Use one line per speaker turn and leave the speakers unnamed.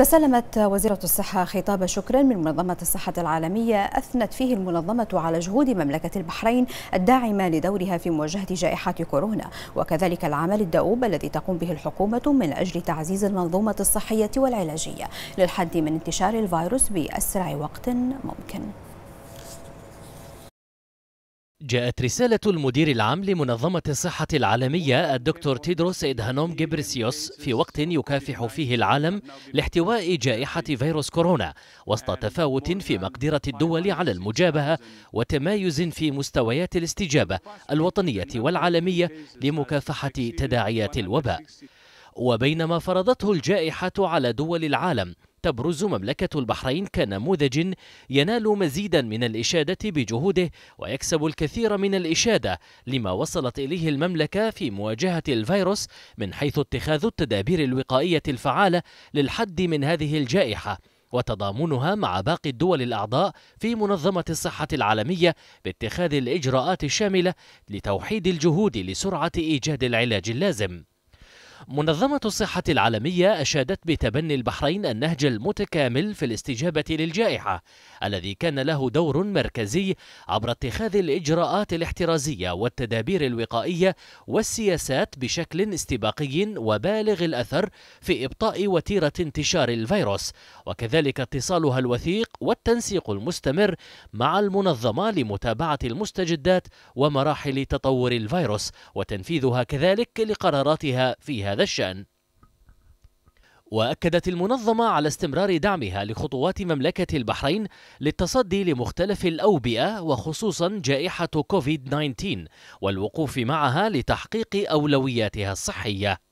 تسلمت وزيرة الصحة خطاب شكرا من منظمة الصحة العالمية أثنت فيه المنظمة على جهود مملكة البحرين الداعمة لدورها في مواجهة جائحة كورونا وكذلك العمل الدؤوب الذي تقوم به الحكومة من أجل تعزيز المنظومة الصحية والعلاجية للحد من انتشار الفيروس بأسرع وقت ممكن
جاءت رسالة المدير العام لمنظمة الصحة العالمية الدكتور تيدروس إدهانوم جبرسيوس في وقت يكافح فيه العالم لاحتواء جائحة فيروس كورونا وسط تفاوت في مقدرة الدول على المجابهة وتمايز في مستويات الاستجابة الوطنية والعالمية لمكافحة تداعيات الوباء وبينما فرضته الجائحة على دول العالم تبرز مملكة البحرين كنموذج ينال مزيدا من الإشادة بجهوده ويكسب الكثير من الإشادة لما وصلت إليه المملكة في مواجهة الفيروس من حيث اتخاذ التدابير الوقائية الفعالة للحد من هذه الجائحة وتضامنها مع باقي الدول الأعضاء في منظمة الصحة العالمية باتخاذ الإجراءات الشاملة لتوحيد الجهود لسرعة إيجاد العلاج اللازم منظمة الصحة العالمية أشادت بتبني البحرين النهج المتكامل في الاستجابة للجائحة الذي كان له دور مركزي عبر اتخاذ الإجراءات الاحترازية والتدابير الوقائية والسياسات بشكل استباقي وبالغ الأثر في إبطاء وتيرة انتشار الفيروس وكذلك اتصالها الوثيق والتنسيق المستمر مع المنظمة لمتابعة المستجدات ومراحل تطور الفيروس وتنفيذها كذلك لقراراتها في هذا هذا الشأن واكدت المنظمه على استمرار دعمها لخطوات مملكه البحرين للتصدي لمختلف الاوبئه وخصوصا جائحه كوفيد 19 والوقوف معها لتحقيق اولوياتها الصحيه